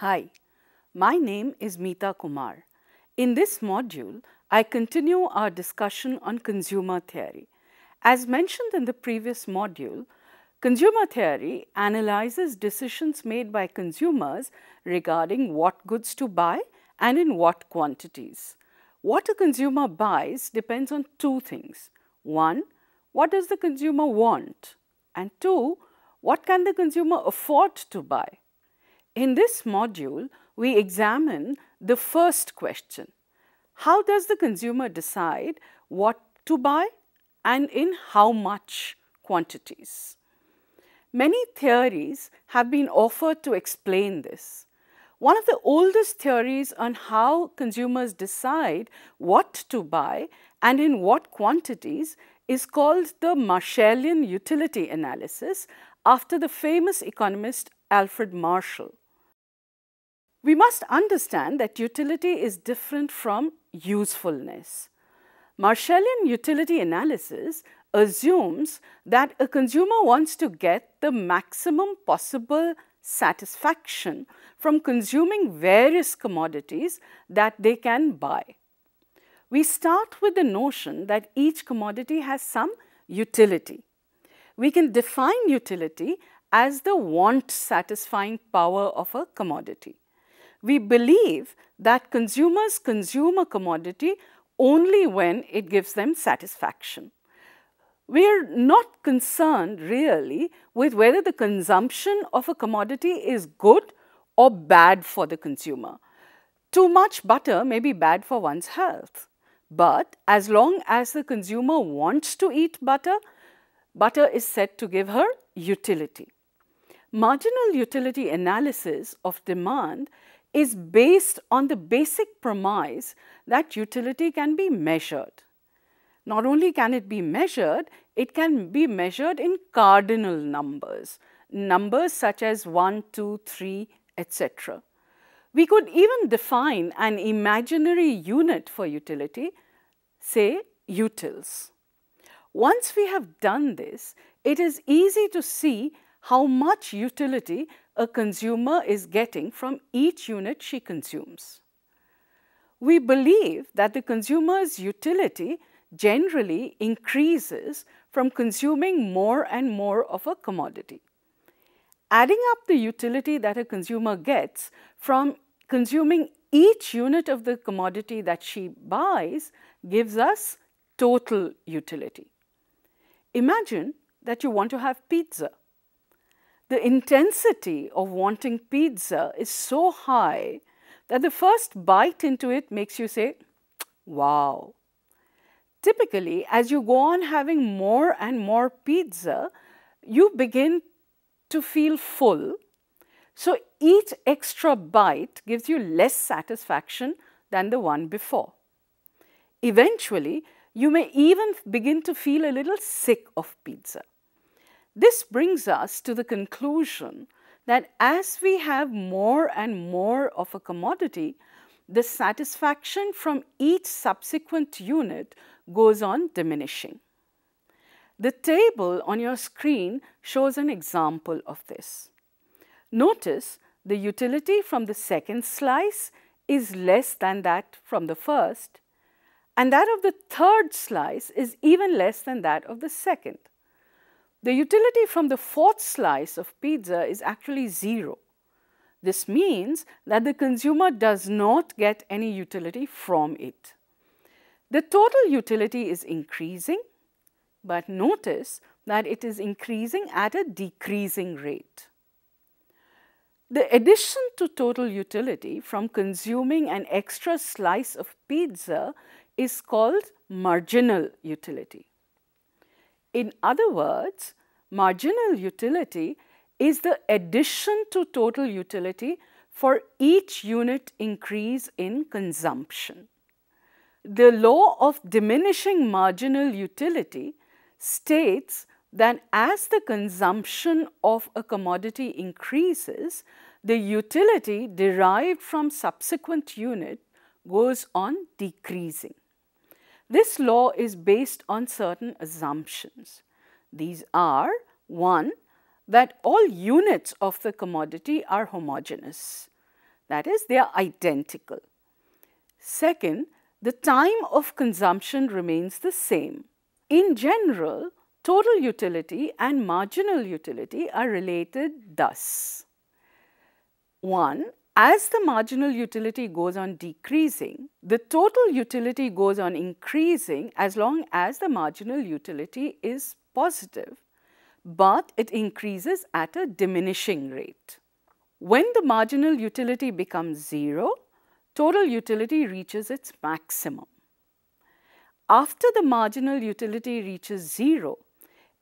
Hi, my name is Meeta Kumar. In this module, I continue our discussion on consumer theory. As mentioned in the previous module, consumer theory analyzes decisions made by consumers regarding what goods to buy and in what quantities. What a consumer buys depends on two things. One, what does the consumer want? And two, what can the consumer afford to buy? In this module, we examine the first question. How does the consumer decide what to buy and in how much quantities? Many theories have been offered to explain this. One of the oldest theories on how consumers decide what to buy and in what quantities is called the Marshallian utility analysis after the famous economist Alfred Marshall. We must understand that utility is different from usefulness. Marshallian utility analysis assumes that a consumer wants to get the maximum possible satisfaction from consuming various commodities that they can buy. We start with the notion that each commodity has some utility. We can define utility as the want satisfying power of a commodity we believe that consumers consume a commodity only when it gives them satisfaction. We are not concerned really with whether the consumption of a commodity is good or bad for the consumer. Too much butter may be bad for one's health, but as long as the consumer wants to eat butter, butter is said to give her utility. Marginal utility analysis of demand is based on the basic premise that utility can be measured. Not only can it be measured, it can be measured in cardinal numbers, numbers such as 1, 2, 3, etc. We could even define an imaginary unit for utility, say utils. Once we have done this, it is easy to see how much utility a consumer is getting from each unit she consumes. We believe that the consumer's utility generally increases from consuming more and more of a commodity. Adding up the utility that a consumer gets from consuming each unit of the commodity that she buys gives us total utility. Imagine that you want to have pizza the intensity of wanting pizza is so high that the first bite into it makes you say, wow. Typically, as you go on having more and more pizza, you begin to feel full. So each extra bite gives you less satisfaction than the one before. Eventually, you may even begin to feel a little sick of pizza. This brings us to the conclusion that as we have more and more of a commodity, the satisfaction from each subsequent unit goes on diminishing. The table on your screen shows an example of this. Notice the utility from the second slice is less than that from the first, and that of the third slice is even less than that of the second. The utility from the fourth slice of pizza is actually zero. This means that the consumer does not get any utility from it. The total utility is increasing, but notice that it is increasing at a decreasing rate. The addition to total utility from consuming an extra slice of pizza is called marginal utility. In other words, marginal utility is the addition to total utility for each unit increase in consumption. The law of diminishing marginal utility states that as the consumption of a commodity increases, the utility derived from subsequent unit goes on decreasing. This law is based on certain assumptions. These are 1. That all units of the commodity are homogeneous, that is, they are identical. Second, the time of consumption remains the same. In general, total utility and marginal utility are related thus. 1 as the marginal utility goes on decreasing, the total utility goes on increasing as long as the marginal utility is positive, but it increases at a diminishing rate. When the marginal utility becomes zero, total utility reaches its maximum. After the marginal utility reaches zero,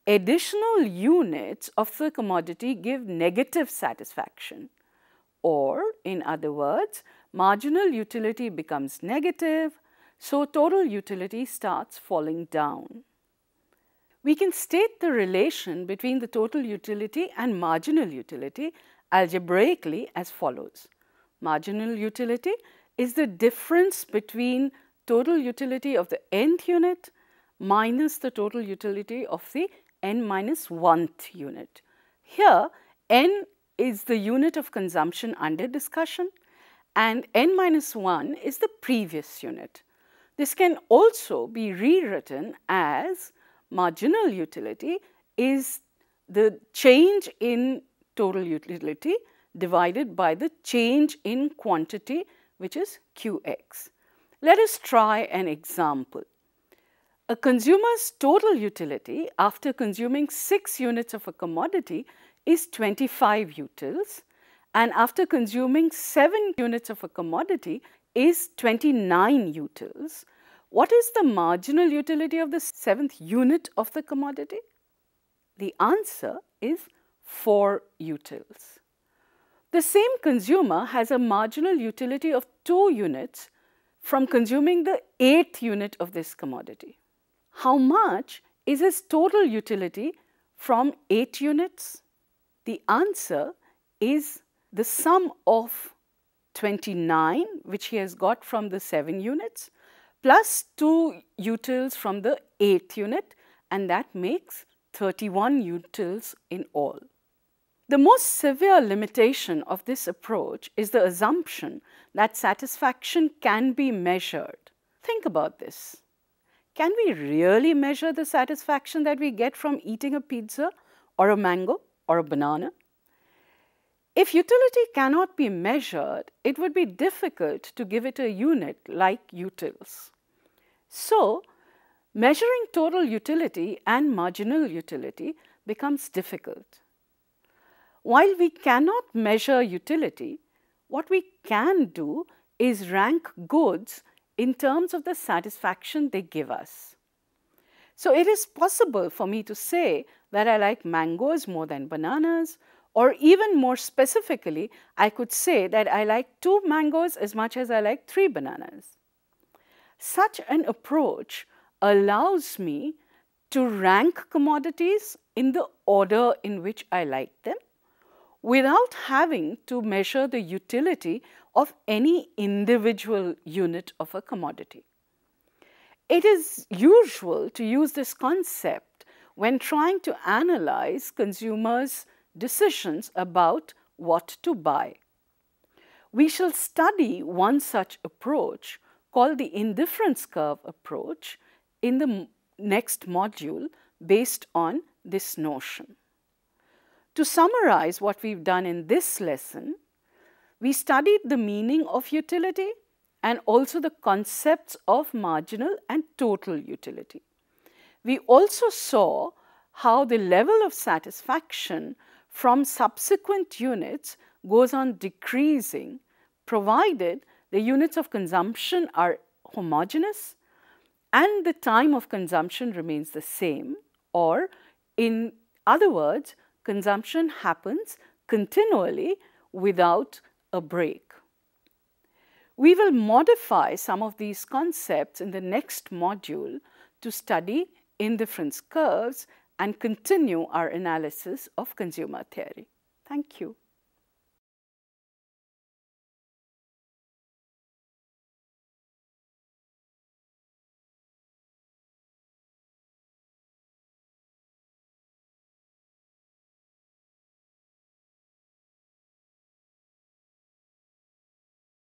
additional units of the commodity give negative satisfaction or in other words, marginal utility becomes negative, so total utility starts falling down. We can state the relation between the total utility and marginal utility algebraically as follows. Marginal utility is the difference between total utility of the nth unit minus the total utility of the n minus 1th unit. Here, n is the unit of consumption under discussion and n minus 1 is the previous unit. This can also be rewritten as marginal utility is the change in total utility divided by the change in quantity which is Qx. Let us try an example. A consumer's total utility after consuming 6 units of a commodity is 25 utils and after consuming 7 units of a commodity is 29 utils. What is the marginal utility of the 7th unit of the commodity? The answer is 4 utils. The same consumer has a marginal utility of 2 units from consuming the 8th unit of this commodity. How much is his total utility from 8 units? The answer is the sum of 29, which he has got from the 7 units, plus 2 utils from the 8th unit, and that makes 31 utils in all. The most severe limitation of this approach is the assumption that satisfaction can be measured. Think about this. Can we really measure the satisfaction that we get from eating a pizza or a mango? or a banana? If utility cannot be measured, it would be difficult to give it a unit like utils. So, measuring total utility and marginal utility becomes difficult. While we cannot measure utility, what we can do is rank goods in terms of the satisfaction they give us. So it is possible for me to say that I like mangoes more than bananas, or even more specifically, I could say that I like two mangoes as much as I like three bananas. Such an approach allows me to rank commodities in the order in which I like them without having to measure the utility of any individual unit of a commodity. It is usual to use this concept when trying to analyze consumers' decisions about what to buy. We shall study one such approach called the indifference curve approach in the next module based on this notion. To summarize what we've done in this lesson, we studied the meaning of utility, and also the concepts of marginal and total utility. We also saw how the level of satisfaction from subsequent units goes on decreasing provided the units of consumption are homogeneous and the time of consumption remains the same or in other words consumption happens continually without a break. We will modify some of these concepts in the next module to study indifference curves and continue our analysis of consumer theory. Thank you.